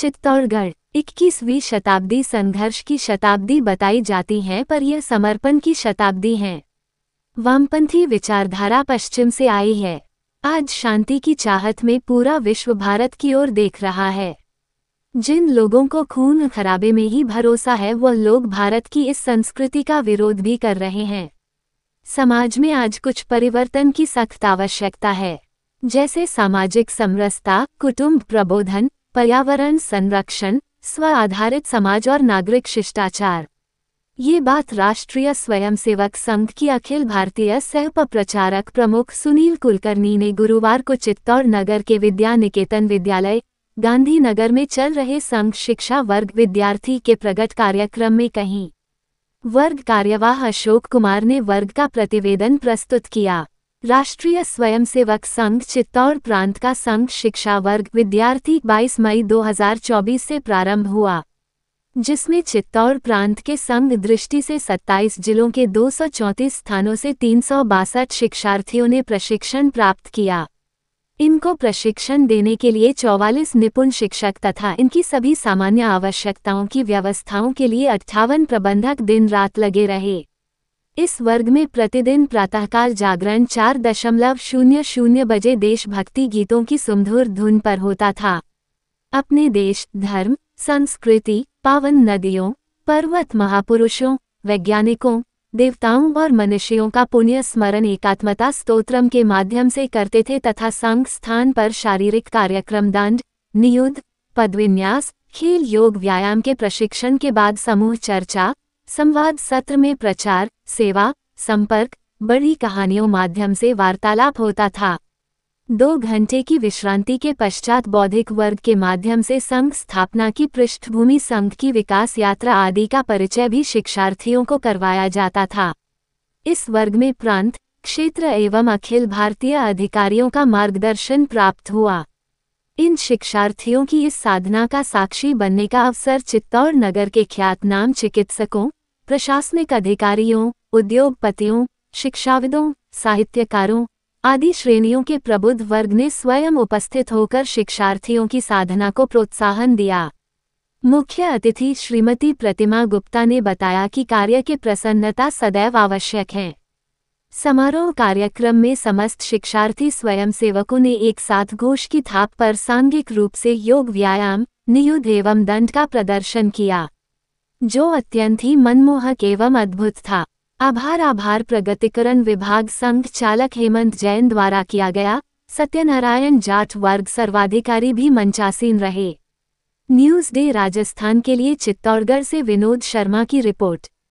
चित्तौड़गढ़ इक्कीसवीं शताब्दी संघर्ष की शताब्दी बताई जाती है पर यह समर्पण की शताब्दी है वामपंथी विचारधारा पश्चिम से आई है आज शांति की चाहत में पूरा विश्व भारत की ओर देख रहा है जिन लोगों को खून खराबे में ही भरोसा है वह लोग भारत की इस संस्कृति का विरोध भी कर रहे हैं समाज में आज कुछ परिवर्तन की सख्त आवश्यकता है जैसे सामाजिक समरसता कुटुंब प्रबोधन पर्यावरण संरक्षण स्व आधारित समाज और नागरिक शिष्टाचार ये बात राष्ट्रीय स्वयंसेवक संघ की अखिल भारतीय सह प्रचारक प्रमुख सुनील कुलकर्णी ने गुरुवार को चित्तौड़ नगर के विद्या निकेतन विद्यालय गांधीनगर में चल रहे संघ शिक्षा वर्ग विद्यार्थी के प्रगट कार्यक्रम में कही वर्ग कार्यवाह अशोक कुमार ने वर्ग का प्रतिवेदन प्रस्तुत किया राष्ट्रीय स्वयंसेवक संघ चित्तौड़ प्रांत का संघ शिक्षा वर्ग विद्यार्थी 22 मई 2024 से प्रारंभ हुआ जिसमें चित्तौड़ प्रांत के संघ दृष्टि से 27 जिलों के दो स्थानों से तीन शिक्षार्थियों ने प्रशिक्षण प्राप्त किया इनको प्रशिक्षण देने के लिए 44 निपुण शिक्षक तथा इनकी सभी सामान्य आवश्यकताओं की व्यवस्थाओं के लिए अट्ठावन प्रबंधक दिन रात लगे रहे इस वर्ग में प्रतिदिन प्रातःकाल जागरण चार दशमलव शून्य शून्य बजे देशभक्ति गीतों की सुमधुर धुन पर होता था अपने देश धर्म संस्कृति पावन नदियों पर्वत महापुरुषों वैज्ञानिकों देवताओं और मनुष्यों का पुण्य स्मरण एकात्मता स्तोत्रम के माध्यम से करते थे तथा संघ स्थान पर शारीरिक कार्यक्रम दंड नियुद्ध पदविन्यास खेल योग व्यायाम के प्रशिक्षण के बाद समूह चर्चा संवाद सत्र में प्रचार सेवा संपर्क बड़ी कहानियों माध्यम से वार्तालाप होता था दो घंटे की विश्रांति के पश्चात बौद्धिक वर्ग के माध्यम से संघ स्थापना की पृष्ठभूमि संघ की विकास यात्रा आदि का परिचय भी शिक्षार्थियों को करवाया जाता था इस वर्ग में प्रांत क्षेत्र एवं अखिल भारतीय अधिकारियों का मार्गदर्शन प्राप्त हुआ इन शिक्षार्थियों की इस साधना का साक्षी बनने का अवसर चित्तौड़ नगर के ख्यातनाम चिकित्सकों प्रशासनिक अधिकारियों उद्योगपतियों शिक्षाविदों साहित्यकारों आदि श्रेणियों के प्रबुद्ध वर्ग ने स्वयं उपस्थित होकर शिक्षार्थियों की साधना को प्रोत्साहन दिया मुख्य अतिथि श्रीमती प्रतिमा गुप्ता ने बताया कि कार्य के प्रसन्नता सदैव आवश्यक है समारोह कार्यक्रम में समस्त शिक्षार्थी स्वयंसेवकों ने एक साथ घोष की थाप पर सांघिक रूप से योग व्यायाम नियुद्ध एवं दंड का प्रदर्शन किया जो अत्यंत ही मनमोहक एवं अद्भुत था आभार आभार प्रगतिकरण विभाग संघ चालक हेमंत जैन द्वारा किया गया सत्यनारायण जाट वर्ग सर्वाधिकारी भी मंचासीन रहे न्यूज़ डे राजस्थान के लिए चित्तौड़गढ़ से विनोद शर्मा की रिपोर्ट